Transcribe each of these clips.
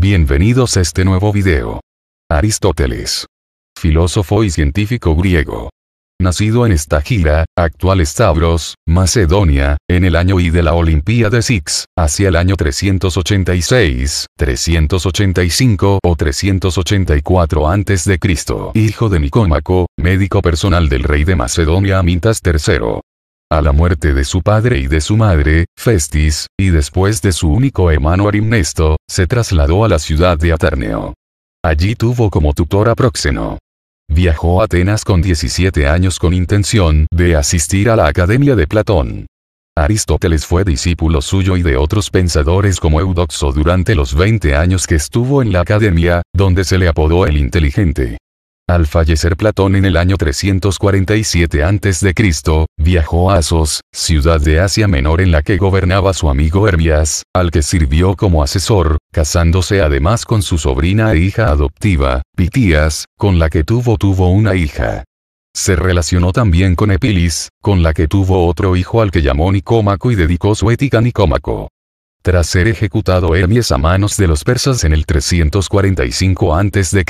Bienvenidos a este nuevo video. Aristóteles. Filósofo y científico griego. Nacido en Estagira, actual Stavros, Macedonia, en el año I de la Olimpia de Six, hacia el año 386, 385 o 384 a.C., hijo de Nicómaco, médico personal del rey de Macedonia Amintas III. A la muerte de su padre y de su madre, Festis, y después de su único hermano Arimnesto, se trasladó a la ciudad de Aterneo. Allí tuvo como tutor a Próxeno. Viajó a Atenas con 17 años con intención de asistir a la Academia de Platón. Aristóteles fue discípulo suyo y de otros pensadores como Eudoxo durante los 20 años que estuvo en la academia, donde se le apodó el inteligente. Al fallecer Platón en el año 347 a.C., viajó a Asos, ciudad de Asia Menor en la que gobernaba su amigo Hermias, al que sirvió como asesor, casándose además con su sobrina e hija adoptiva, Pitías, con la que tuvo tuvo una hija. Se relacionó también con Epilis, con la que tuvo otro hijo al que llamó Nicómaco y dedicó su ética a Nicómaco. Tras ser ejecutado Hermes a manos de los persas en el 345 a.C.,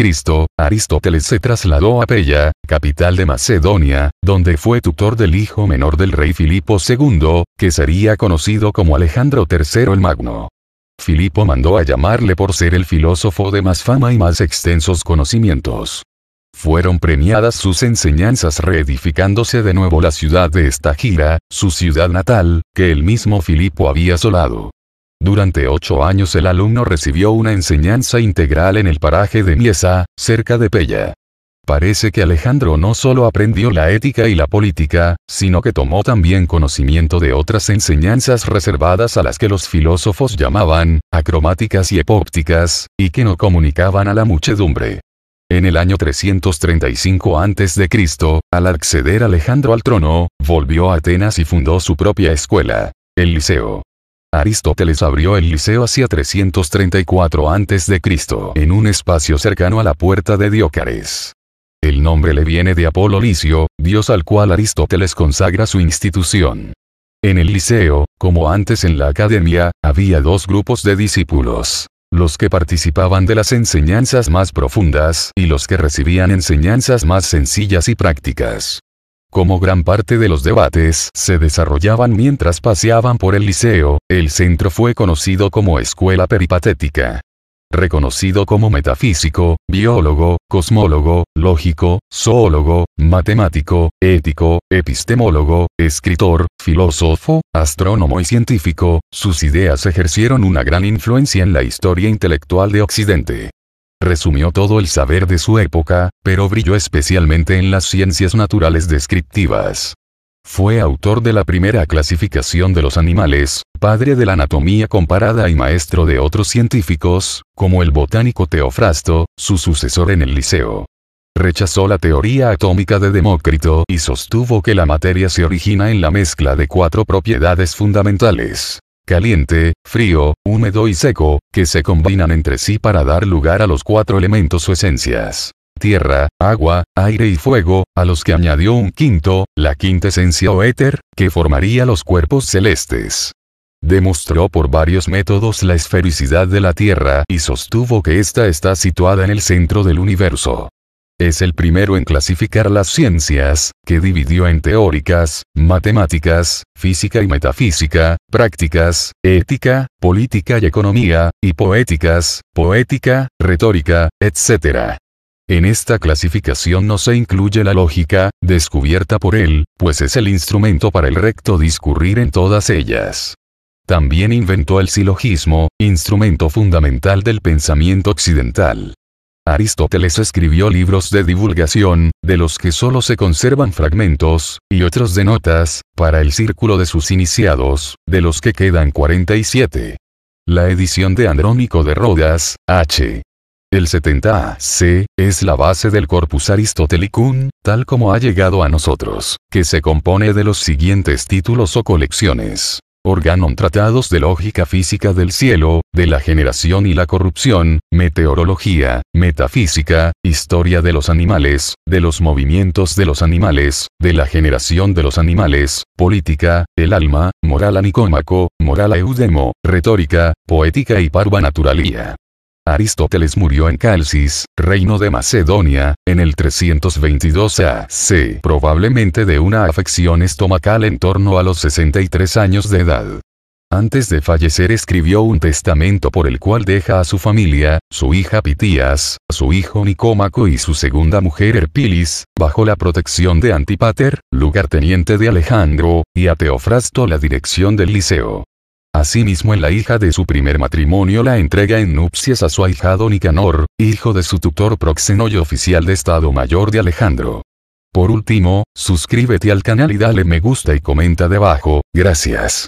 Aristóteles se trasladó a Pella, capital de Macedonia, donde fue tutor del hijo menor del rey Filipo II, que sería conocido como Alejandro III el Magno. Filipo mandó a llamarle por ser el filósofo de más fama y más extensos conocimientos. Fueron premiadas sus enseñanzas reedificándose de nuevo la ciudad de Estagira, su ciudad natal, que el mismo Filipo había asolado. Durante ocho años el alumno recibió una enseñanza integral en el paraje de Miesa, cerca de Pella. Parece que Alejandro no solo aprendió la ética y la política, sino que tomó también conocimiento de otras enseñanzas reservadas a las que los filósofos llamaban acromáticas y epópticas, y que no comunicaban a la muchedumbre. En el año 335 a.C., al acceder Alejandro al trono, volvió a Atenas y fundó su propia escuela, el Liceo. Aristóteles abrió el Liceo hacia 334 a.C. en un espacio cercano a la puerta de Diócares. El nombre le viene de Apolo Licio, dios al cual Aristóteles consagra su institución. En el liceo, como antes en la academia, había dos grupos de discípulos. Los que participaban de las enseñanzas más profundas y los que recibían enseñanzas más sencillas y prácticas. Como gran parte de los debates se desarrollaban mientras paseaban por el liceo, el centro fue conocido como Escuela Peripatética. Reconocido como metafísico, biólogo, cosmólogo, lógico, zoólogo, matemático, ético, epistemólogo, escritor, filósofo, astrónomo y científico, sus ideas ejercieron una gran influencia en la historia intelectual de Occidente. Resumió todo el saber de su época, pero brilló especialmente en las ciencias naturales descriptivas. Fue autor de la primera clasificación de los animales, padre de la anatomía comparada y maestro de otros científicos, como el botánico Teofrasto, su sucesor en el liceo. Rechazó la teoría atómica de Demócrito y sostuvo que la materia se origina en la mezcla de cuatro propiedades fundamentales caliente, frío, húmedo y seco, que se combinan entre sí para dar lugar a los cuatro elementos o esencias. Tierra, agua, aire y fuego, a los que añadió un quinto, la quinta esencia o éter, que formaría los cuerpos celestes. Demostró por varios métodos la esfericidad de la Tierra y sostuvo que ésta está situada en el centro del universo. Es el primero en clasificar las ciencias, que dividió en teóricas, matemáticas, física y metafísica, prácticas, ética, política y economía, y poéticas, poética, retórica, etc. En esta clasificación no se incluye la lógica, descubierta por él, pues es el instrumento para el recto discurrir en todas ellas. También inventó el silogismo, instrumento fundamental del pensamiento occidental. Aristóteles escribió libros de divulgación, de los que solo se conservan fragmentos, y otros de notas, para el círculo de sus iniciados, de los que quedan 47. La edición de Andrónico de Rodas, H. El 70 C. es la base del corpus aristotelicum, tal como ha llegado a nosotros, que se compone de los siguientes títulos o colecciones. Organon Tratados de Lógica Física del Cielo, de la Generación y la Corrupción, Meteorología, Metafísica, Historia de los Animales, de los Movimientos de los Animales, de la Generación de los Animales, Política, El Alma, Moral a Nicómaco, Moral a Eudemo, Retórica, Poética y Parva Naturalía. Aristóteles murió en Calcis, reino de Macedonia, en el 322 AC, probablemente de una afección estomacal en torno a los 63 años de edad. Antes de fallecer escribió un testamento por el cual deja a su familia, su hija Pitías, su hijo Nicómaco y su segunda mujer Herpilis, bajo la protección de Antipater, lugarteniente de Alejandro, y a Teofrasto la dirección del liceo. Asimismo en la hija de su primer matrimonio la entrega en nupcias a su ahijado Nicanor, hijo de su tutor Proxeno y oficial de Estado Mayor de Alejandro. Por último, suscríbete al canal y dale me gusta y comenta debajo, gracias.